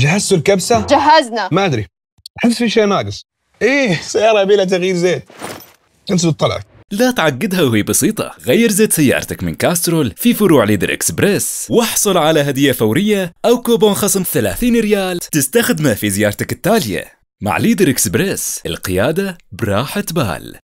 جهزتوا الكبسه؟ جهزنا ما ادري احس في شيء ناقص ايه السياره يبي لها تغيير زيت انسوا الطلعه لا تعقدها وهي بسيطة غير زيت سيارتك من كاسترول في فروع ليدر اكسبريس واحصل على هدية فورية أو كوبون خصم 30 ريال تستخدمه في زيارتك التالية مع ليدر اكسبريس القيادة براحة بال